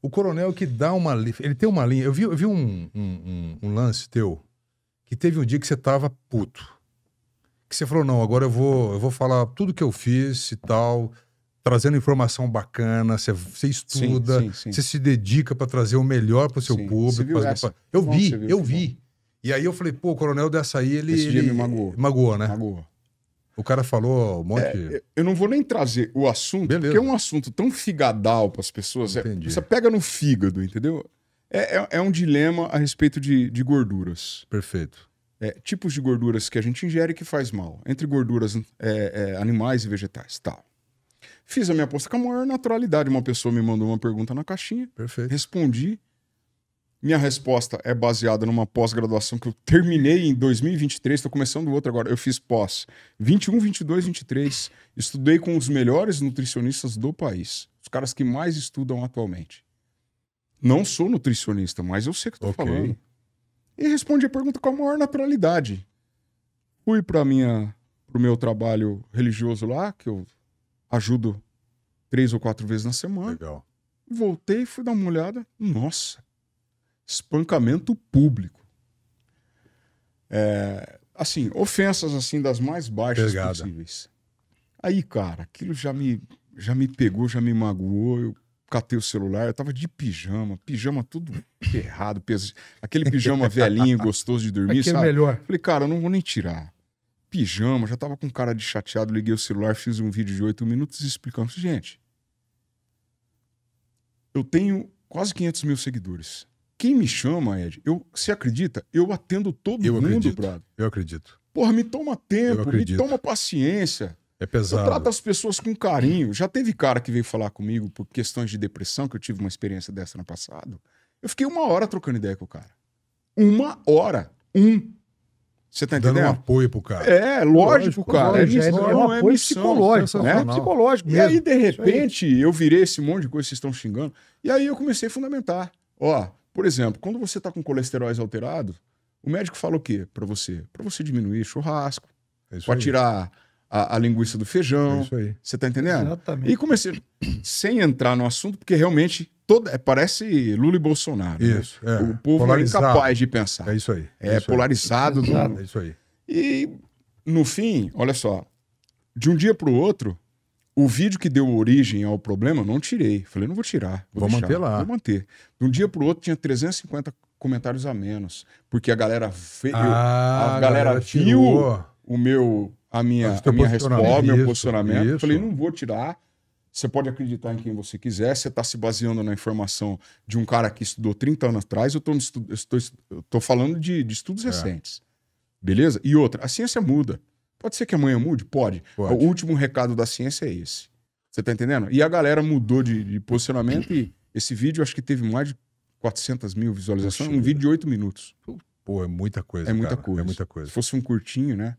O coronel que dá uma. Ele tem uma linha. Eu vi, eu vi um, um, um, lance teu que teve um dia que você tava puto. Que você falou: não, agora eu vou, eu vou falar tudo que eu fiz e tal, trazendo informação bacana. Você, você estuda, sim, sim, sim. você se dedica para trazer o melhor para o seu público. Pra... Eu, bom, vi, eu vi, eu vi. E aí eu falei: pô, o coronel dessa aí, ele. Esse dia ele... me magoou. Magoou, né? Magoou. O cara falou um monte. É, eu não vou nem trazer o assunto, Beleza. porque é um assunto tão figadal para as pessoas. É, Entendi. É, você pega no fígado, entendeu? É, é, é, um dilema a respeito de, de gorduras. Perfeito. É, tipos de gorduras que a gente ingere que faz mal. Entre gorduras é, animais e vegetais, tal. Fiz a minha aposta com a maior naturalidade. Uma pessoa me mandou uma pergunta na caixinha. Perfeito. Respondi. Minha resposta é baseada numa pós-graduação que eu terminei em 2023, estou começando outra agora. Eu fiz pós 21, 22, 23. Estudei com os melhores nutricionistas do país, os caras que mais estudam atualmente. Não sou nutricionista, mas eu sei o que estou okay. falando. E respondi a pergunta com a maior naturalidade. Fui para minha meu trabalho religioso lá, que eu ajudo três ou quatro vezes na semana. Legal. Voltei, fui dar uma olhada. Nossa, espancamento público. É, assim, ofensas assim das mais baixas Pegada. possíveis. Aí, cara, aquilo já me, já me pegou, já me magoou. Eu catei o celular, eu tava de pijama, pijama tudo errado, aquele pijama velhinho, gostoso de dormir, Aquele sabe? melhor. Falei, cara, eu não vou nem tirar. Pijama, já tava com cara de chateado, liguei o celular, fiz um vídeo de oito minutos explicando. Gente, eu tenho quase 500 mil seguidores. Quem me chama, Ed, eu, você acredita? Eu atendo todo eu mundo, acredito, brother. Eu acredito. Porra, me toma tempo, me toma paciência. É pesado. Trata as pessoas com carinho. Já teve cara que veio falar comigo por questões de depressão, que eu tive uma experiência dessa no passado. Eu fiquei uma hora trocando ideia com o cara. Uma hora. Um. Você tá entendendo? Dando um apoio pro cara. É, lógico, lógico cara. Lógico, é, é, missão, é, um apoio é missão, psicológico. Né? É psicológico mesmo. E aí, de repente, aí. eu virei esse monte de coisa que vocês estão xingando. E aí eu comecei a fundamentar. Ó, por exemplo, quando você está com colesterol alterado, o médico fala o quê para você? Para você diminuir churrasco, é para tirar a, a, linguiça do feijão. É isso aí. Você está entendendo? Exatamente. E comecei, sem entrar no assunto, porque realmente toda, parece Lula e Bolsonaro. Né? Isso. Né? É. O povo é polarizado. é incapaz de pensar. É isso aí. É, é isso polarizado. Aí. No... É isso aí. E, no fim, olha só, de um dia para o outro, o vídeo que deu origem ao problema, eu não tirei. Falei, não vou tirar. Vou, vou manter lá. Vou manter. De um dia para o outro, tinha 350 comentários a menos. Porque a galera fez. Ah, a galera, galera viu o meu, a minha, a minha resposta, meu posicionamento. Isso. Falei, não vou tirar. Você pode acreditar em quem você quiser. Você está se baseando na informação de um cara que estudou 30 anos atrás. Eu estou falando de, de estudos é. recentes. Beleza? E outra, a ciência muda. Pode ser que amanhã mude? Pode. Pode. O último recado da ciência é esse. Você tá entendendo? E a galera mudou de, de posicionamento e esse vídeo acho que teve mais de 400 mil visualizações. um vídeo de 8 minutos. Pô, é muita coisa. É muita cara. É coisa. É muita coisa. Se fosse um curtinho, né?